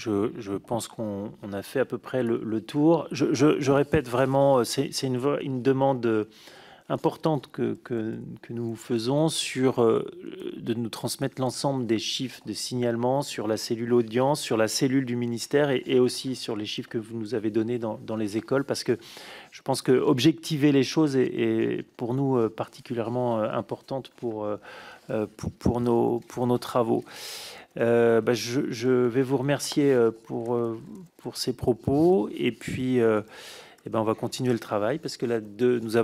je, pense qu'on a fait à peu près le, tour. Je, répète vraiment, euh, c'est une, une, demande euh, importante que, nous faisons sur euh, de nous transmettre l'ensemble des chiffres de signalement sur la cellule audience, sur la cellule du ministère et, aussi sur les chiffres que vous nous avez donnés dans, les écoles, parce que je pense que objectiver les choses est, pour nous particulièrement importante pour, pour, nos, pour nos travaux. Euh, bah, je, vais vous remercier euh, pour, euh, pour ces propos et puis et eh ben, on va continuer le travail parce que là, deux, nous avons